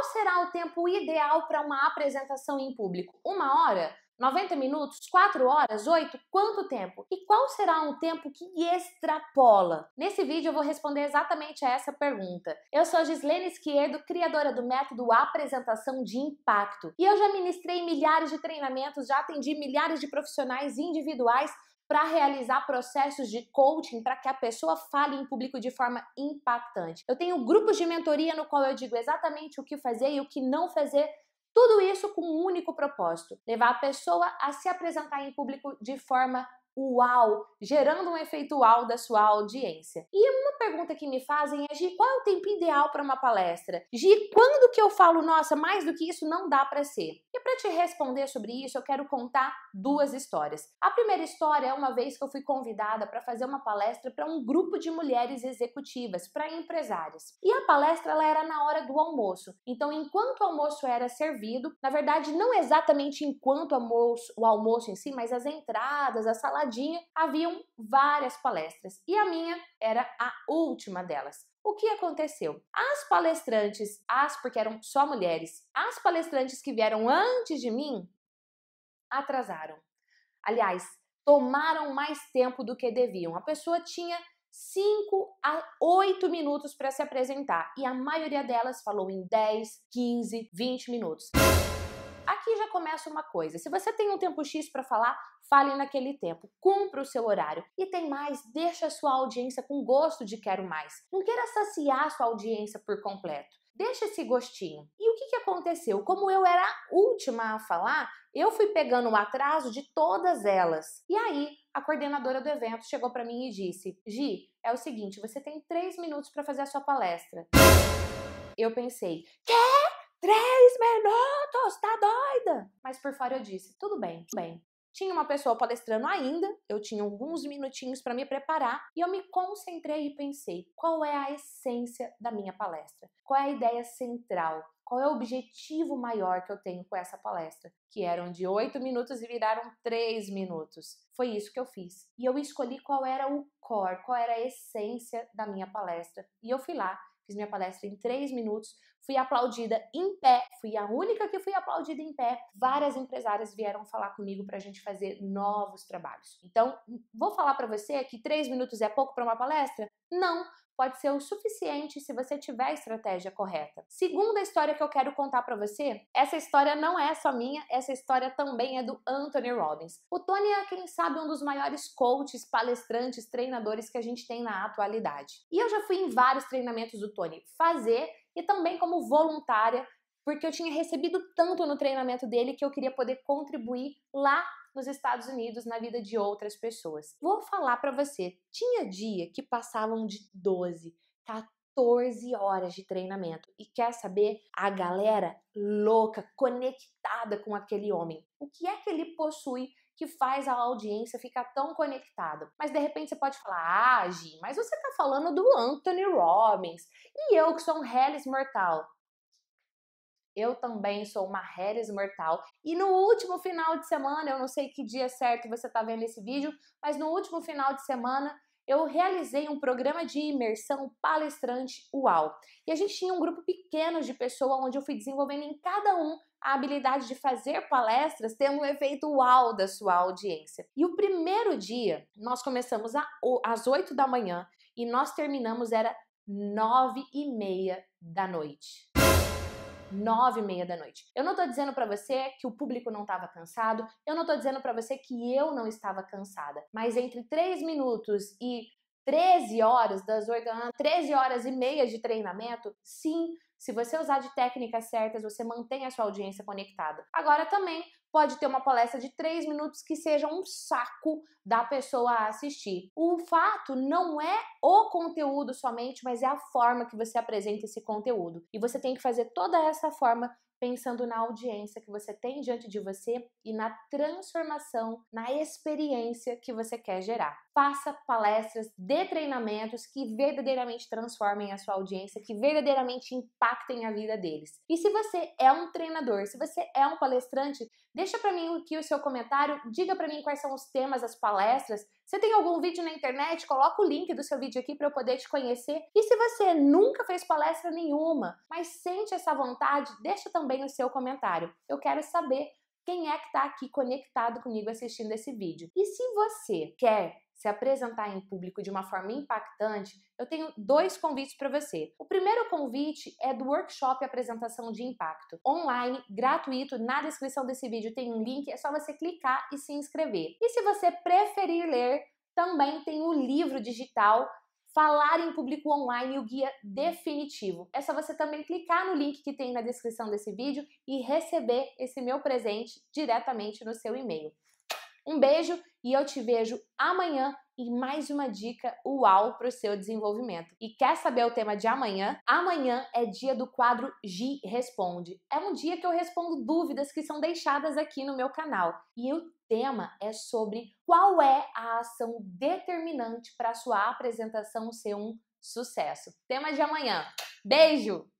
Qual será o tempo ideal para uma apresentação em público? Uma hora? 90 minutos? 4 horas? 8? Quanto tempo? E qual será um tempo que extrapola? Nesse vídeo eu vou responder exatamente a essa pergunta. Eu sou Gislene Esquerdo, criadora do método Apresentação de Impacto. E eu já ministrei milhares de treinamentos, já atendi milhares de profissionais individuais para realizar processos de coaching para que a pessoa fale em público de forma impactante. Eu tenho grupos de mentoria no qual eu digo exatamente o que fazer e o que não fazer tudo isso com um único propósito: levar a pessoa a se apresentar em público de forma uau, gerando um efeito uau da sua audiência. E uma pergunta que me fazem é, Gi, qual é o tempo ideal para uma palestra? Gi, quando que eu falo, nossa, mais do que isso não dá para ser? E para te responder sobre isso, eu quero contar duas histórias. A primeira história é uma vez que eu fui convidada para fazer uma palestra para um grupo de mulheres executivas, para empresárias. E a palestra ela era na hora do almoço. Então, enquanto o almoço era servido, na verdade, não exatamente enquanto o almoço, o almoço em si, mas as entradas, a salada ladinho haviam várias palestras e a minha era a última delas. O que aconteceu? As palestrantes, as porque eram só mulheres, as palestrantes que vieram antes de mim atrasaram. Aliás, tomaram mais tempo do que deviam. A pessoa tinha 5 a 8 minutos para se apresentar e a maioria delas falou em 10, 15, 20 minutos começa uma coisa. Se você tem um tempo X para falar, fale naquele tempo. Cumpra o seu horário. E tem mais, deixa a sua audiência com gosto de quero mais. Não queira saciar a sua audiência por completo. Deixa esse gostinho. E o que, que aconteceu? Como eu era a última a falar, eu fui pegando o atraso de todas elas. E aí, a coordenadora do evento chegou para mim e disse: Gi, é o seguinte, você tem três minutos para fazer a sua palestra. Eu pensei, "Quer?" Três minutos, tá doida? Mas por fora eu disse: tudo bem, tudo bem. Tinha uma pessoa palestrando ainda, eu tinha alguns minutinhos para me preparar e eu me concentrei e pensei: qual é a essência da minha palestra? Qual é a ideia central? Qual é o objetivo maior que eu tenho com essa palestra? Que eram de oito minutos e viraram três minutos. Foi isso que eu fiz. E eu escolhi qual era o core, qual era a essência da minha palestra. E eu fui lá fiz minha palestra em três minutos, fui aplaudida em pé, fui a única que fui aplaudida em pé. Várias empresárias vieram falar comigo para a gente fazer novos trabalhos. Então, vou falar para você que três minutos é pouco para uma palestra? Não, pode ser o suficiente se você tiver a estratégia correta. Segunda história que eu quero contar para você, essa história não é só minha, essa história também é do Anthony Robbins. O Tony é, quem sabe, um dos maiores coaches, palestrantes, treinadores que a gente tem na atualidade. E eu já fui em vários treinamentos do Tony fazer e também como voluntária porque eu tinha recebido tanto no treinamento dele que eu queria poder contribuir lá nos Estados Unidos na vida de outras pessoas. Vou falar para você, tinha dia que passavam de 12, 14 horas de treinamento e quer saber a galera louca, conectada com aquele homem. O que é que ele possui que faz a audiência ficar tão conectada. Mas de repente você pode falar, ah, Gi, mas você tá falando do Anthony Robbins e eu que sou um Hellis mortal. Eu também sou uma Hellis mortal. E no último final de semana, eu não sei que dia certo você está vendo esse vídeo, mas no último final de semana eu realizei um programa de imersão palestrante UAU. E a gente tinha um grupo pequeno de pessoas onde eu fui desenvolvendo em cada um a habilidade de fazer palestras tendo um efeito uau da sua audiência. E o primeiro dia, nós começamos a, às 8 da manhã e nós terminamos, era 9 e meia da noite nove e meia da noite. Eu não tô dizendo para você que o público não estava cansado, eu não tô dizendo para você que eu não estava cansada, mas entre três minutos e 13 horas das 8 13 horas e meia de treinamento, sim, se você usar de técnicas certas, você mantém a sua audiência conectada. Agora também pode ter uma palestra de três minutos que seja um saco da pessoa assistir. O fato não é o conteúdo somente, mas é a forma que você apresenta esse conteúdo. E você tem que fazer toda essa forma pensando na audiência que você tem diante de você e na transformação, na experiência que você quer gerar. Faça palestras de treinamentos que verdadeiramente transformem a sua audiência, que verdadeiramente impactem a vida deles. E se você é um treinador, se você é um palestrante, deixa para mim aqui o seu comentário, diga para mim quais são os temas das palestras. Você tem algum vídeo na internet? Coloca o link do seu vídeo aqui para eu poder te conhecer. E se você nunca fez palestra nenhuma, mas sente essa vontade, deixa também também o seu comentário. Eu quero saber quem é que está aqui conectado comigo assistindo esse vídeo. E se você quer se apresentar em público de uma forma impactante, eu tenho dois convites para você. O primeiro convite é do workshop Apresentação de Impacto, online, gratuito. Na descrição desse vídeo tem um link, é só você clicar e se inscrever. E se você preferir ler, também tem o livro digital Falar em Público Online, o guia definitivo. É só você também clicar no link que tem na descrição desse vídeo e receber esse meu presente diretamente no seu e-mail. Um beijo e eu te vejo amanhã e mais uma dica uau para o seu desenvolvimento. E quer saber o tema de amanhã? Amanhã é dia do quadro G Responde. É um dia que eu respondo dúvidas que são deixadas aqui no meu canal. E o tema é sobre qual é a ação determinante para sua apresentação ser um sucesso. Tema de amanhã. Beijo!